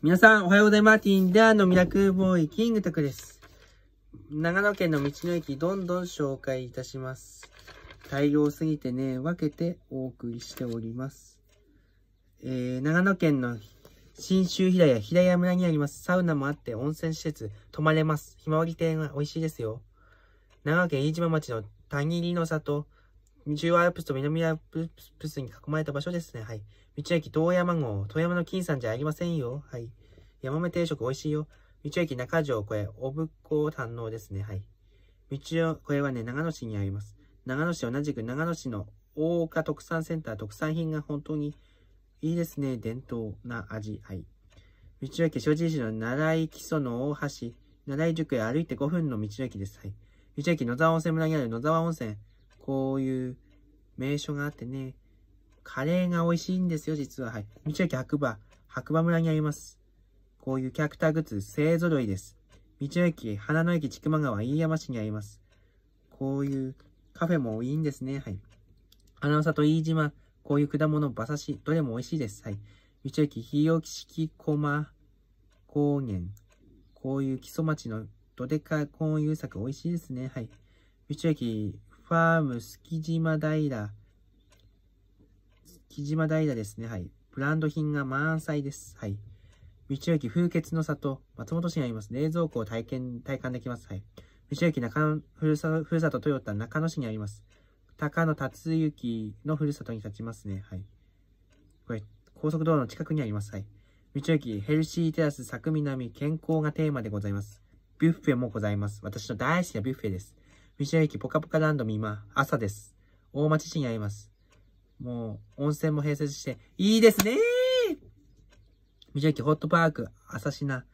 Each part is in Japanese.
皆さん、おはようございます。ティンのミラクボーイ、キングタクです。長野県の道の駅、どんどん紹介いたします。大量すぎてね、分けてお送りしております。えー、長野県の新州平屋、平屋村にあります。サウナもあって、温泉施設、泊まれます。ひまわり亭が美味しいですよ。長野県飯島町の谷入の里、中央アルプスと南アルプスに囲まれた場所ですね。はい。道の駅遠山号。遠山の金さんじゃありませんよ。はい。山目定食美味しいよ。道の駅中条、これ、おぶっこを堪能ですね。はい。道の、これはね、長野市にあります。長野市、同じく長野市の大岡特産センター、特産品が本当にいいですね。伝統な味。はい。道の駅、所持市の奈良木曽の大橋、奈良井塾へ歩いて5分の道の駅です。はい。道の駅、野沢温泉村にある野沢温泉。こういう名所があってね、カレーが美味しいんですよ、実は。はい。道の駅白馬、白馬村にあります。こういうキャラクターグッズ、勢ろいです。道の駅、花の駅、千曲川、飯山市にあります。こういうカフェもいいんですね。はい。花の里、飯島、こういう果物、馬刺し、どれも美味しいです。はい。道の駅、日置式駒高原、こういう木曽町のどでかこういう作美味しいですね。はい。道の駅、ファームキジ平。ダイ平ですね。はい。ブランド品が満載です。はい。道の駅風穴の里、松本市にあります。冷蔵庫を体験、体感できます。はい。道の駅中野、ふるさと、ふるさとトヨタ中野市にあります。高野達之のふるさとに立ちますね。はい。これ、高速道路の近くにあります。はい。道の駅ヘルシーテラス久南健康がテーマでございます。ビュッフェもございます。私の大好きなビュッフェです。道の駅ぽかぽかランドも今、朝です。大町市にあります。もう、温泉も併設して、いいですね道の駅ホットパーク、朝品。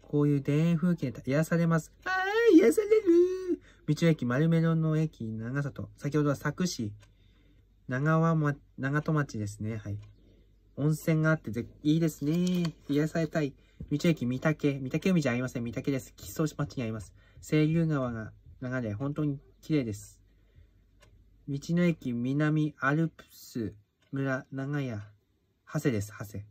こういう田園風景で癒されます。ああ、癒される道の駅丸メロンの駅、長里。先ほどは佐久市。長和、ま、長戸町ですね。はい。温泉があっていいですね。癒されたい。道の駅三竹。三竹海じゃありません。三竹です。木曽町にあります。清流川が流れ、本当に綺麗です。道の駅南アルプス村長屋、長谷です、長谷。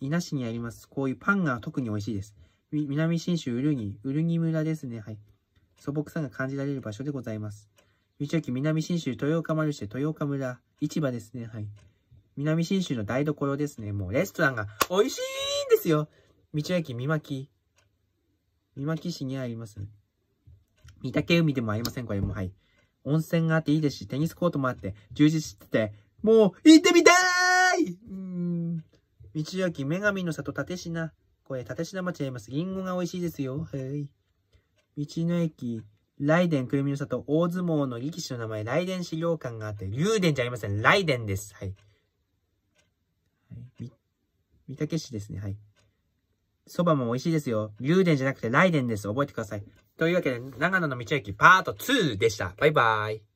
伊那市にあります。こういうパンが特に美味しいです。南信州ウルギ、ウルギ村ですね。はい。素朴さが感じられる場所でございます。道の駅南信州豊岡マルシェ豊岡村、市場ですね。はい。南信州の台所ですね。もうレストランが美味しいんですよ道の駅三巻。三巻市にあります。御嶽海でもありません、これも。はい。温泉があっていいですし、テニスコートもあって、充実してて、もう、行ってみたーいうん。道明、女神の里、立品。これ、立品町あります。りんごが美味しいですよ。はい。道の駅、雷電、くるみの里、大相撲の力士の名前、雷電資料館があって、竜電じゃありません。雷電です。はい。御い、三宅市ですね。はい。蕎麦も美味しいですよ。竜電じゃなくて雷電です。覚えてください。というわけで、長野の道駅パート2でした。バイバーイ。